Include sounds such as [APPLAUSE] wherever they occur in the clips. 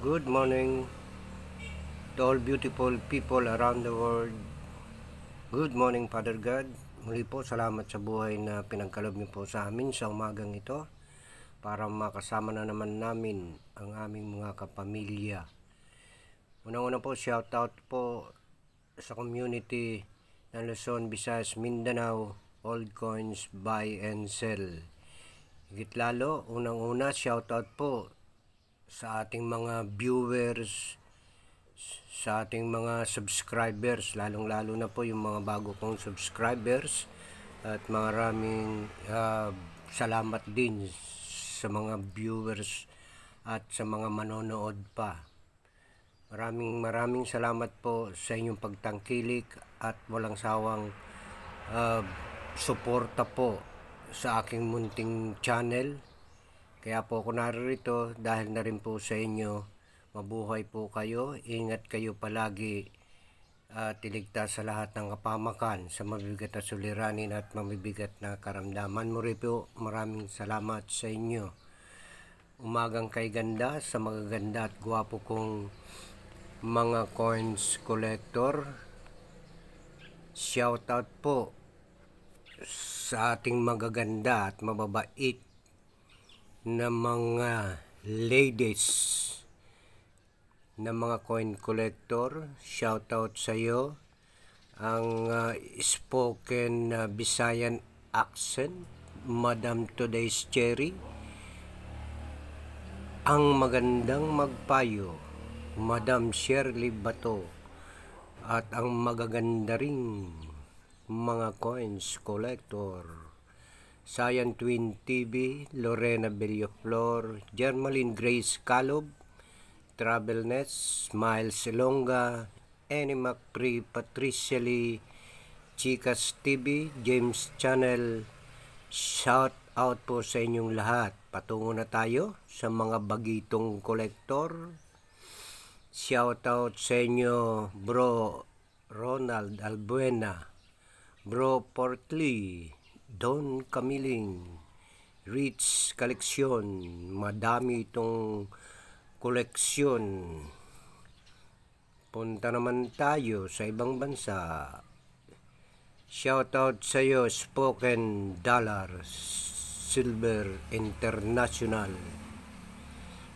Good morning to all beautiful people around the world. Good morning Father God. Muli po salamat sa buhay na pinagkalob niyo po sa amin sa umagang ito para makasama na naman namin ang aming mga kapamilya. Unang-una po shout out po sa community ng Luzon, Visayas, Mindanao, Old Coins Buy and Sell. Higit lalo, unang-una shout out po sa ating mga viewers, sa ating mga subscribers, lalong-lalo na po yung mga bago kong subscribers at maraming uh, salamat din sa mga viewers at sa mga manonood pa. Maraming maraming salamat po sa inyong pagtangkilik at walang sawang uh, suporta po sa aking munting channel kaya po ako narito dahil na rin po sa inyo. Mabuhay po kayo, ingat kayo palagi at iligtas sa lahat ng kapamakan sa mabibigat na suliranin at mabibigat na karamdaman. Muli po, maraming salamat sa inyo. Umagang kay ganda sa magaganda at gwapo kong mga coins collector. shout out po sa ating magaganda at mababait na mga ladies na mga coin collector shout out sa iyo ang uh, spoken uh, Bisayan accent Madam Today's Cherry ang magandang magpayo Madam Shirley Bato at ang magaganda ring mga coins collector Sayan Twin TV, Lorena Belloflor, Germaline Grace Calob, Travelness, Miles Elonga, Annie Pri Patricia Lee, Chicas TV, James Channel. Shout out po sa inyong lahat. Patungo na tayo sa mga bagitong kolektor. Shout out sa inyo, Bro Ronald Albuena, Bro Portly, Don Camiling, Rich Collection. Madami itong koleksyon. Punta naman tayo sa ibang bansa. Shoutout sa iyo, Spoken Dollar Silver International.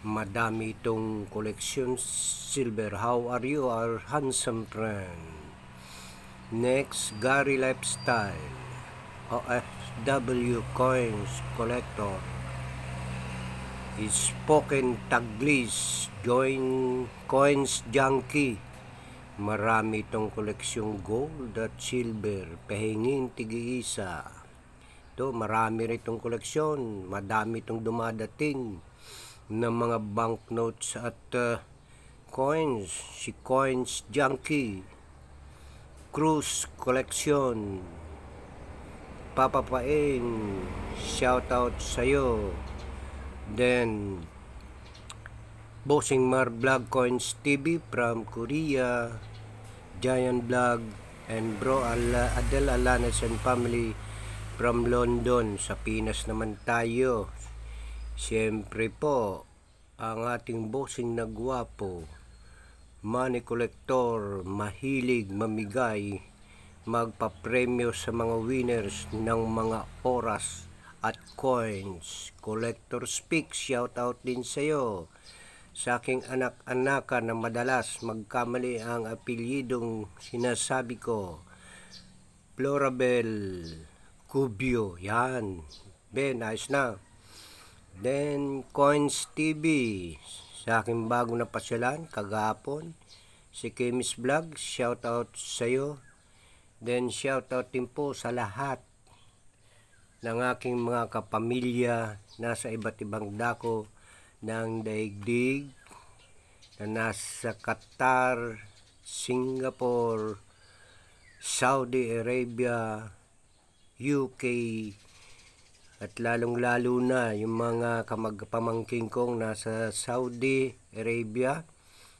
Madami itong koleksyon silver. How are you, our handsome friend? Next, Gary Lifestyle. OFW Coins Collector is spoken Taglis join Coins Junkie marami itong koleksyong gold at silver pahingin tigiisa to marami rin itong koleksyon madami itong dumadating ng mga banknotes at uh, coins si Coins Junkie Cruise Collection Papapain, shout out sa'yo. Then, Bossing Mar Vlog Coins TV from Korea, Giant Vlog, and Bro Ala Adel Alanes and Family from London. Sa Pinas naman tayo. Siyempre po, ang ating bossing na guwapo money collector, mahilig mamigay, magpapremyo sa mga winners ng mga oras at coins. Collector Speak, shout out din sa iyo. Sa aking anak-anaka na madalas magkamali ang apelyidong sinasabi ko. Florabel Cubio, yan. Ben, nice na. Then, Coins TV, sa aking bago na pasyalan, kagapon. Si Kimis Vlog, shout out sa iyo. Then shout out din po sa lahat ng aking mga kapamilya nasa iba't ibang dako ng daigdig na nasa Qatar, Singapore, Saudi Arabia, UK, at lalong-lalo na yung mga kamagpamangking kong nasa Saudi Arabia.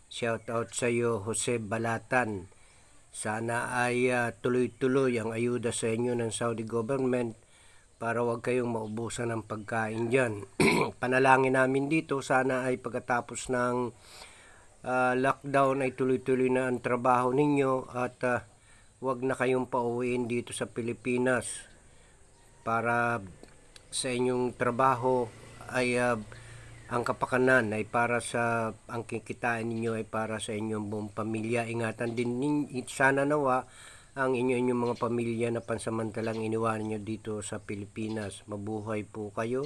Shout out sa iyo Jose Balatan sana ay uh, tuloy-tuloy ang ayuda sa inyo ng Saudi government para wag kayong maubusan ng pagkain dyan. [CLEARS THROAT] Panalangin namin dito, sana ay pagkatapos ng uh, lockdown ay tuloy-tuloy na ang trabaho ninyo at uh, ah, wag na kayong pauwiin dito sa Pilipinas para sa inyong trabaho ay uh, ang kapakanan ay para sa ang kikitain ninyo ay para sa inyong buong pamilya. Ingatan din ninyo, sana nawa ang inyo inyong mga pamilya na pansamantalang iniwan niyo dito sa Pilipinas. Mabuhay po kayo.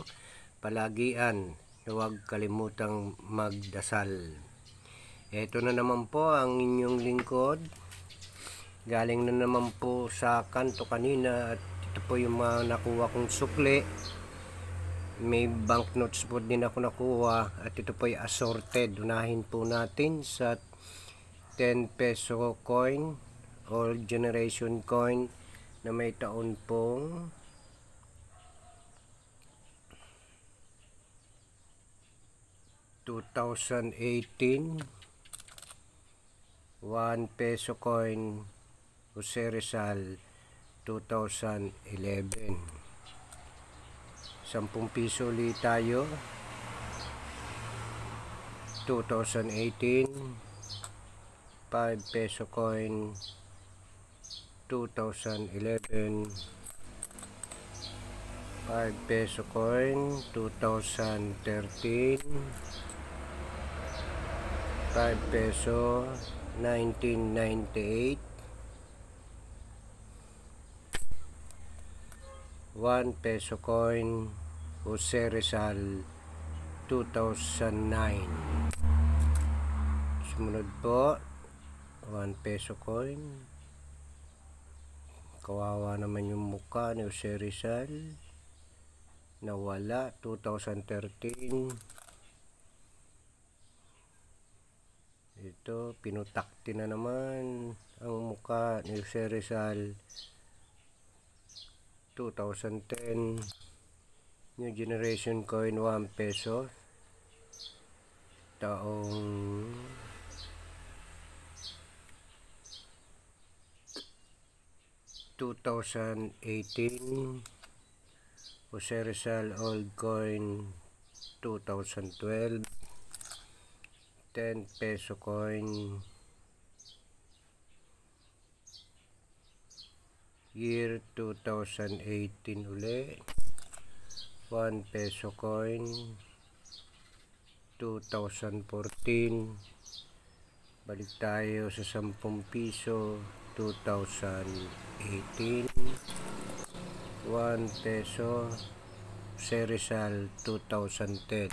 Palagian. Huwag kalimutang magdasal. Ito na naman po ang inyong lingkod. Galing na naman po sa kanto kanina at ito po yung mga nakuha kong sukli may banknotes po din ako nakuha at ito po ay assorted unahin po natin sa 10 peso coin old generation coin na may taon pong 2018 1 peso coin Jose Rizal 2011 10 piso ulit tayo 2018 5 peso coin 2011 5 peso coin 2013 5 peso 1998 1 peso coin Jose Rizal 2009 sumunod po 1 peso coin kawawa naman yung mukha ni Jose Rizal nawala 2013 ito pinutakti na naman ang mukha ni Jose Rizal 2010 new generation coin 1 peso taong two thousand eighteen Jose Rizal old coin 2012 10 peso coin year 2018 uli 1 peso coin 2014 balik tayo sa 10 piso 2018 1 peso Serizal 2010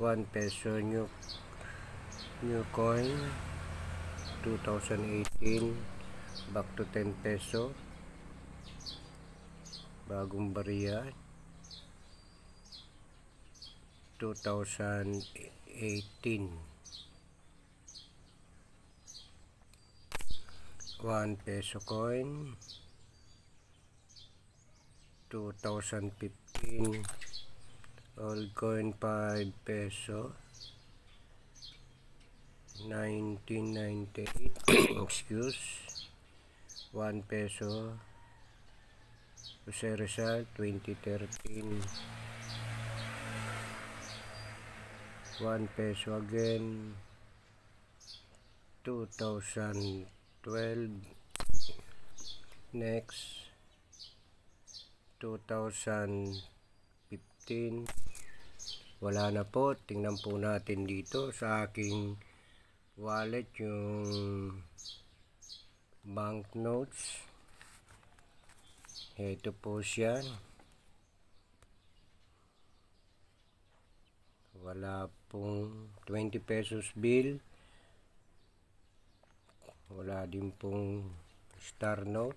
1 peso new new coin 2018 back to 10 peso bagong bariya 2018 1 peso coin 2015 old coin 5 peso 1998 [COUGHS] excuse 1 peso Jose Rizal 2013 1 peso again 2012 next 2015 wala na po tingnan po natin dito sa aking wallet yung banknotes ito po siya wala pong 20 pesos bill wala din pong star note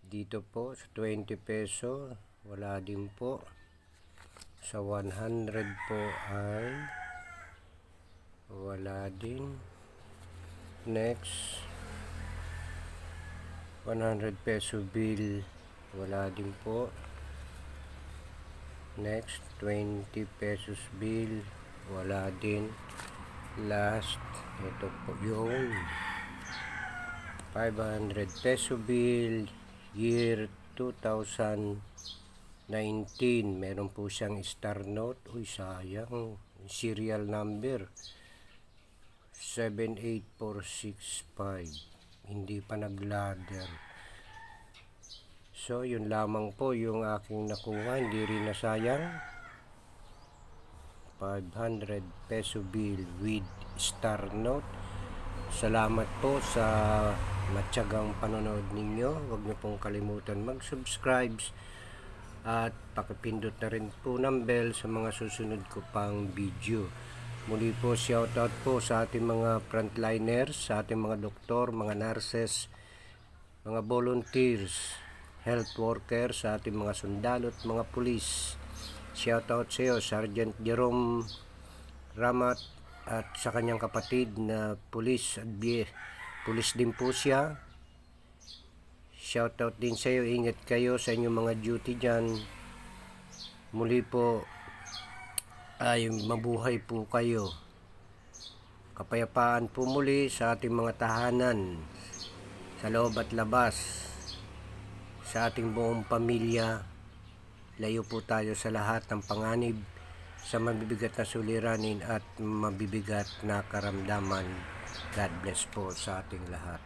dito po sa 20 peso wala din po sa 100 po ay wala din next 100 peso bill wala din po next 20 pesos bill wala din last ito po yung 500 peso bill year 2019 meron po siyang star note uy sayang serial number 78465 hindi pa nag -ladder. so yun lamang po yung aking nakuha hindi rin nasayang 500 peso bill with star note salamat po sa matyagang panonood ninyo huwag niyo pong kalimutan mag subscribe at pakipindot na rin po ng bell sa mga susunod ko pang video Muli po shout out po sa ating mga frontliners, sa ating mga doktor, mga nurses, mga volunteers, health workers, sa ating mga sundalo at mga pulis. Shout out sa iyo, Sergeant Jerome Ramat at sa kanyang kapatid na pulis at bie. Pulis din po siya. Shout out din sa iyo, ingat kayo sa inyong mga duty diyan. Muli po, ay mabuhay po kayo. Kapayapaan po muli sa ating mga tahanan, sa loob at labas, sa ating buong pamilya. Layo po tayo sa lahat ng panganib, sa mabibigat na suliranin at mabibigat na karamdaman. God bless po sa ating lahat.